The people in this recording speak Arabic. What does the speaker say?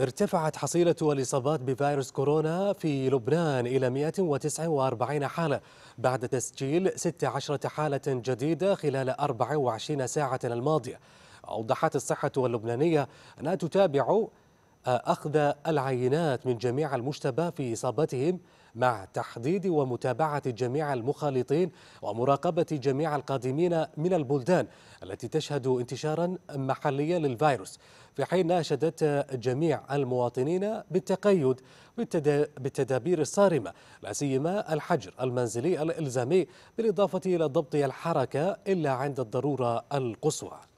ارتفعت حصيلة الإصابات بفيروس كورونا في لبنان إلى 149 حالة بعد تسجيل 16 حالة جديدة خلال 24 ساعة الماضية أوضحت الصحة اللبنانية أنها تتابع أخذ العينات من جميع المشتبه في إصابتهم مع تحديد ومتابعة جميع المخالطين ومراقبة جميع القادمين من البلدان التي تشهد انتشارا محليا للفيروس في حين ناشدت جميع المواطنين بالتقيد بالتدابير الصارمة لا سيما الحجر المنزلي الإلزامي بالإضافة إلى ضبط الحركة إلا عند الضرورة القصوى